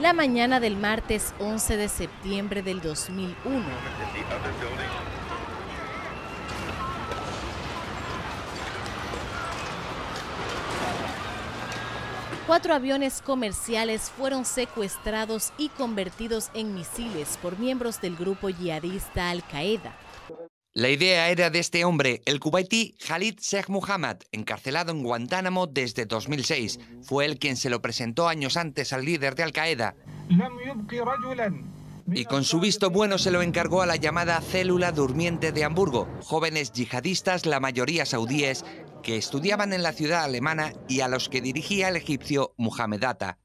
La mañana del martes 11 de septiembre del 2001. Cuatro aviones comerciales fueron secuestrados y convertidos en misiles por miembros del grupo yihadista Al-Qaeda la idea era de este hombre, el kuwaití Khalid Sheikh Mohammed, encarcelado en Guantánamo desde 2006. Fue él quien se lo presentó años antes al líder de Al-Qaeda. Y con su visto bueno se lo encargó a la llamada Célula Durmiente de Hamburgo, jóvenes yihadistas, la mayoría saudíes, que estudiaban en la ciudad alemana y a los que dirigía el egipcio Mohammed Atta.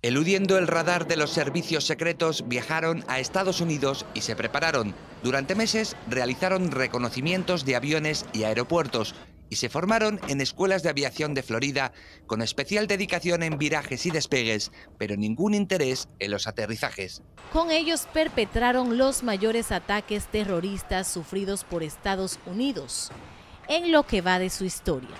Eludiendo el radar de los servicios secretos, viajaron a Estados Unidos y se prepararon. Durante meses realizaron reconocimientos de aviones y aeropuertos y se formaron en escuelas de aviación de Florida con especial dedicación en virajes y despegues, pero ningún interés en los aterrizajes. Con ellos perpetraron los mayores ataques terroristas sufridos por Estados Unidos en lo que va de su historia.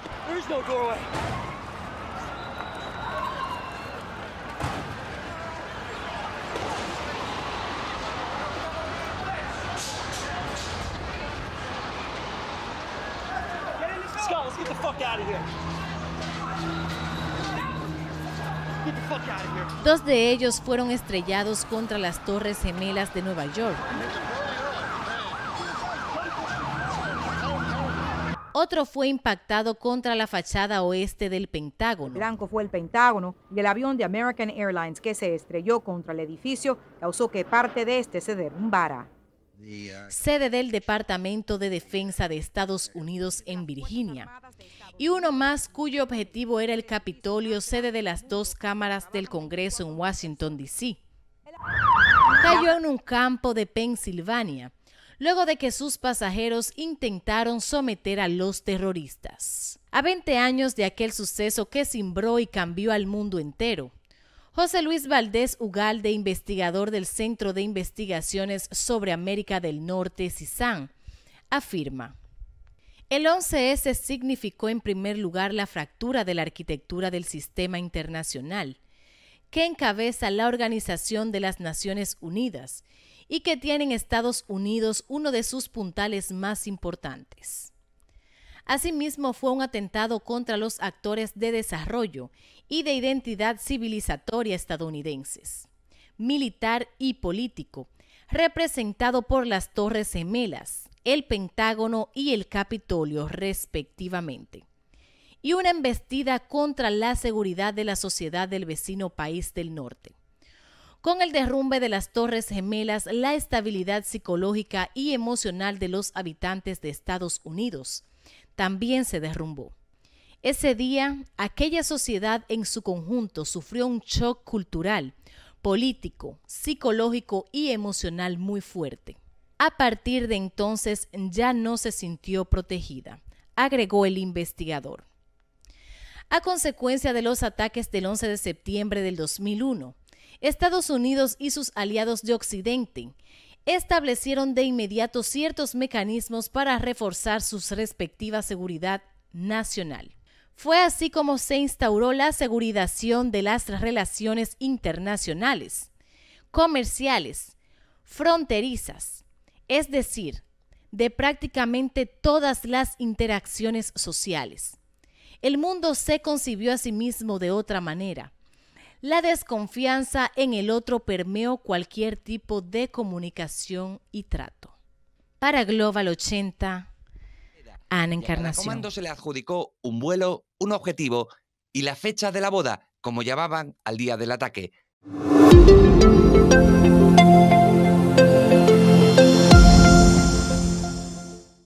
Dos de ellos fueron estrellados contra las Torres Gemelas de Nueva York. Otro fue impactado contra la fachada oeste del Pentágono. blanco fue el Pentágono y el avión de American Airlines que se estrelló contra el edificio causó que parte de este se derrumbara sede del Departamento de Defensa de Estados Unidos en Virginia, y uno más cuyo objetivo era el Capitolio, sede de las dos cámaras del Congreso en Washington, D.C. Cayó en un campo de Pensilvania, luego de que sus pasajeros intentaron someter a los terroristas. A 20 años de aquel suceso que cimbró y cambió al mundo entero, José Luis Valdés Ugalde, investigador del Centro de Investigaciones sobre América del Norte, CISAN, afirma, el 11S significó en primer lugar la fractura de la arquitectura del sistema internacional, que encabeza la Organización de las Naciones Unidas y que tiene en Estados Unidos uno de sus puntales más importantes. Asimismo, fue un atentado contra los actores de desarrollo y de identidad civilizatoria estadounidenses, militar y político, representado por las Torres Gemelas, el Pentágono y el Capitolio, respectivamente y una embestida contra la seguridad de la sociedad del vecino país del norte. Con el derrumbe de las Torres Gemelas, la estabilidad psicológica y emocional de los habitantes de Estados Unidos también se derrumbó. Ese día, aquella sociedad en su conjunto sufrió un shock cultural, político, psicológico y emocional muy fuerte. A partir de entonces ya no se sintió protegida, agregó el investigador. A consecuencia de los ataques del 11 de septiembre del 2001, Estados Unidos y sus aliados de Occidente establecieron de inmediato ciertos mecanismos para reforzar su respectiva seguridad nacional. Fue así como se instauró la seguridad de las relaciones internacionales, comerciales, fronterizas, es decir, de prácticamente todas las interacciones sociales. El mundo se concibió a sí mismo de otra manera la desconfianza en el otro permeó cualquier tipo de comunicación y trato. Para Global 80, Ana Encarnación. A comando se le adjudicó un vuelo, un objetivo y la fecha de la boda, como llamaban al día del ataque.